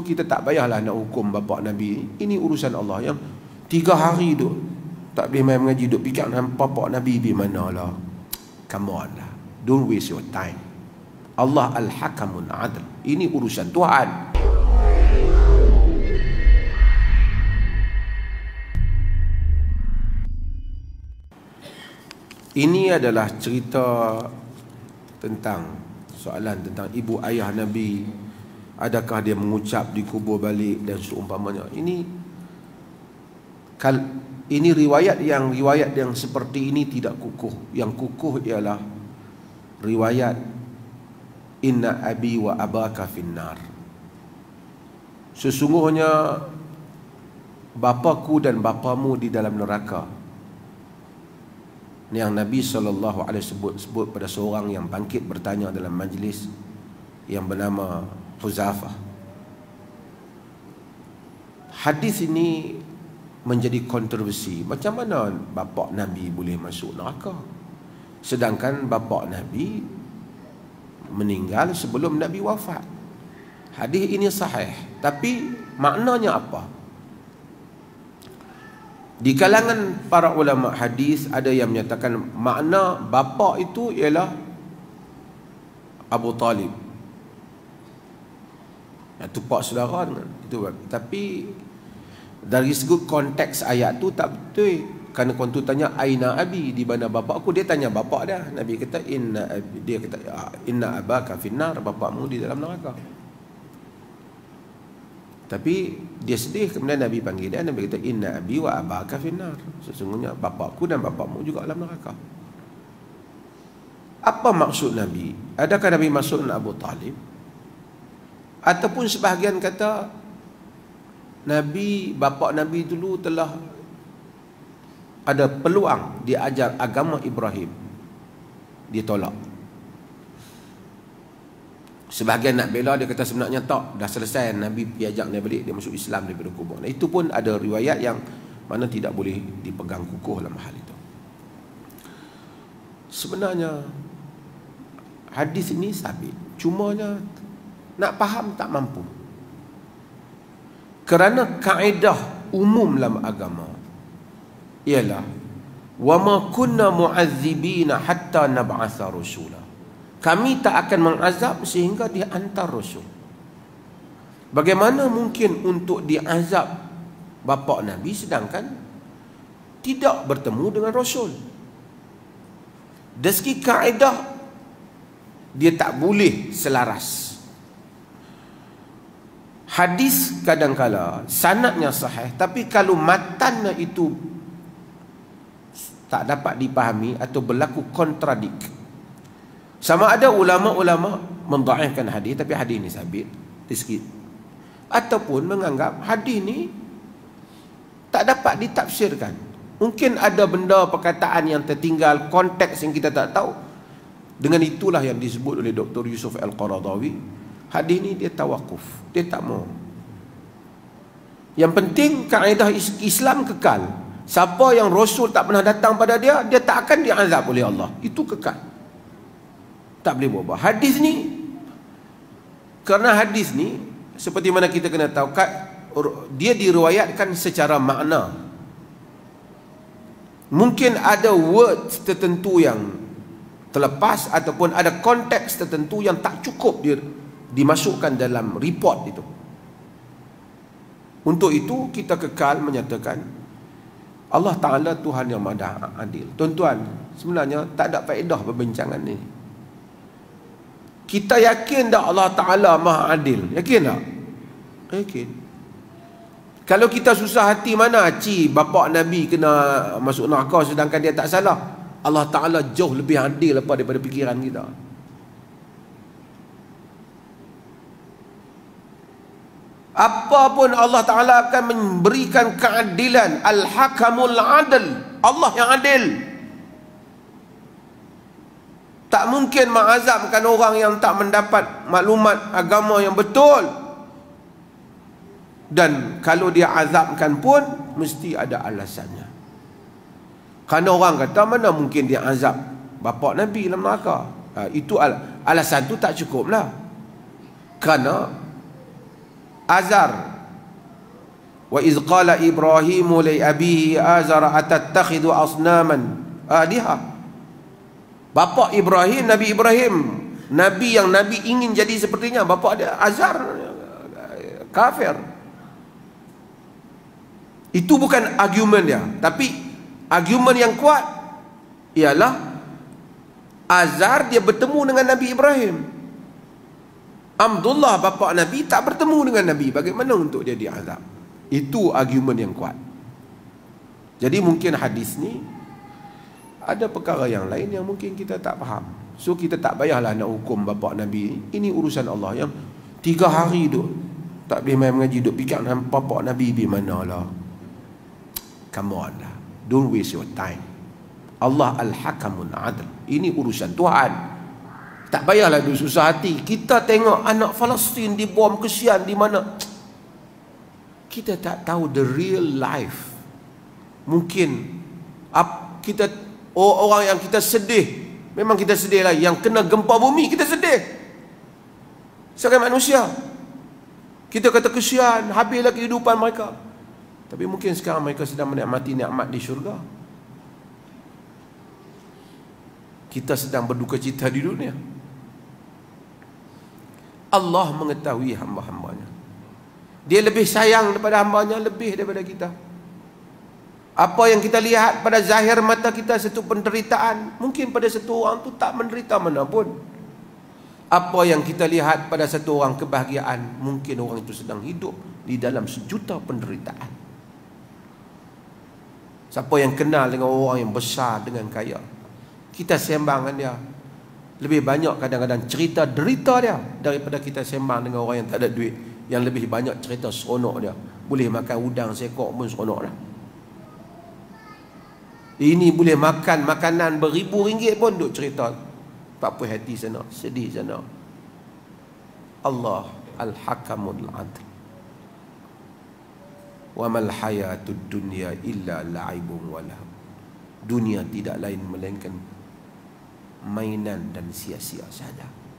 tu kita tak payahlah nak hukum bapa nabi ini urusan Allah yang tiga hari tu tak boleh main mengaji duk fikir dengan bapa nabi di manalah come on lah don't waste your time Allah al-hakamun adl ini urusan Tuhan Ini adalah cerita tentang soalan tentang ibu ayah Nabi Adakah dia mengucap di kubur balik dan seumpamanya? Ini kal ini riwayat yang riwayat yang seperti ini tidak kukuh. Yang kukuh ialah riwayat inna abi wa abaka finnar. Sesungguhnya bapaku dan bapamu di dalam neraka. Ini yang Nabi saw sebut sebut pada seorang yang bangkit bertanya dalam majlis yang bernama Huzafah. Hadis ini menjadi kontroversi. Macam mana bapa Nabi boleh masuk neraka? Sedangkan bapa Nabi meninggal sebelum Nabi wafat. Hadis ini sahih, tapi maknanya apa? Di kalangan para ulama hadis ada yang menyatakan makna bapa itu ialah Abu Talib tupak saudara itu tapi dari segi konteks ayat tu tak betul Karena kau tu tanya aina abi di mana bapak aku dia tanya bapak dia nabi kata inna abi. dia kata ah, inna abaka finnar bapakmu di dalam neraka tapi dia sedih kemudian nabi panggil dia nabi kata inna abi wa abaka finnar sesungguhnya bapakku dan bapakmu juga dalam neraka apa maksud nabi adakah nabi maksud Abu Talib ataupun sebahagian kata nabi bapa nabi dulu telah ada peluang diajar agama Ibrahim ditolak sebahagian nak bela dia kata sebenarnya tak dah selesai nabi diajak dia balik dia masuk Islam daripada kubur nah, itu pun ada riwayat yang mana tidak boleh dipegang kukuh dalam hal itu sebenarnya hadis ini sabit cumanya nak faham tak mampu. Kerana kaedah umum dalam agama ialah wa ma kunna mu'azzibina hatta nab'atha Kami tak akan mengazab sehingga dihantar rasul. Bagaimana mungkin untuk diazab bapa nabi sedangkan tidak bertemu dengan rasul? Dari kaedah dia tak boleh selaras hadis kadang-kala sanadnya sahih tapi kalau matannya itu tak dapat dipahami atau berlaku kontradik sama ada ulama-ulama mendaifkan hadis tapi hadis ini sabit tiskit ataupun menganggap hadis ini tak dapat ditafsirkan mungkin ada benda perkataan yang tertinggal konteks yang kita tak tahu dengan itulah yang disebut oleh Dr. Yusuf Al-Qaradawi Hadis ni dia tawakuf Dia tak mau Yang penting kaedah Islam kekal Siapa yang Rasul tak pernah datang pada dia Dia tak akan diazab oleh Allah Itu kekal Tak boleh buat Hadis ni Kerana hadis ni Seperti mana kita kena tahu Dia diruayatkan secara makna Mungkin ada word tertentu yang terlepas ataupun ada konteks tertentu yang tak cukup dia dimasukkan dalam report itu. Untuk itu kita kekal menyatakan Allah Ta'ala Tuhan yang maha adil. Tuan-tuan, sebenarnya tak ada faedah perbincangan ini. Kita yakin tak Allah Ta'ala maha adil? Yakin tak? Yakin. Kalau kita susah hati mana? Ci, bapak Nabi kena masuk neraka sedangkan dia tak salah. Allah Ta'ala jauh lebih adil daripada fikiran Kita. apa pun Allah Ta'ala akan memberikan keadilan Al-Hakamul Adil Allah yang adil tak mungkin mengazamkan orang yang tak mendapat maklumat agama yang betul dan kalau dia azabkan pun mesti ada alasannya kerana orang kata mana mungkin dia azab bapa Nabi dalam neraka ha, itu al- alasan tu tak cukup lah kerana azar wa iz qala ibrahim li abihi azar atattakhidhu asnaman aliha ah, bapa ibrahim nabi ibrahim nabi yang nabi ingin jadi sepertinya bapa dia azar kafir itu bukan argument dia tapi argument yang kuat ialah azar dia bertemu dengan nabi ibrahim Abdullah bapa Nabi tak bertemu dengan Nabi bagaimana untuk dia diazab itu argumen yang kuat jadi mungkin hadis ni ada perkara yang lain yang mungkin kita tak faham so kita tak payahlah nak hukum bapa Nabi ini urusan Allah yang tiga hari duduk tak boleh main mengaji duduk fikir dengan bapa Nabi di mana lah come on lah don't waste your time Allah al-hakamun adl ini urusan Tuhan tak payahlah dia susah hati. Kita tengok anak Palestin di bom kesian di mana. Kita tak tahu the real life. Mungkin kita oh orang yang kita sedih. Memang kita sedih lah. Yang kena gempa bumi kita sedih. Sebagai manusia. Kita kata kesian. Habislah kehidupan mereka. Tapi mungkin sekarang mereka sedang menikmati nikmat di syurga. Kita sedang berduka cita di dunia. Allah mengetahui hamba-hambanya Dia lebih sayang daripada hambanya Lebih daripada kita Apa yang kita lihat pada zahir mata kita Satu penderitaan Mungkin pada satu orang itu tak menderita mana pun Apa yang kita lihat pada satu orang kebahagiaan Mungkin orang itu sedang hidup Di dalam sejuta penderitaan Siapa yang kenal dengan orang yang besar Dengan kaya Kita sembang dia lebih banyak kadang-kadang cerita derita dia daripada kita sembang dengan orang yang tak ada duit yang lebih banyak cerita seronok dia boleh makan udang sekok pun seronok dah ini boleh makan makanan beribu ringgit pun duk cerita tak puas hati sana sedih sana Allah al-hakamul adl wa mal hayatul dunya illa la'ibun walham dunia tidak lain melainkan mainan dan sia-sia saja. -sia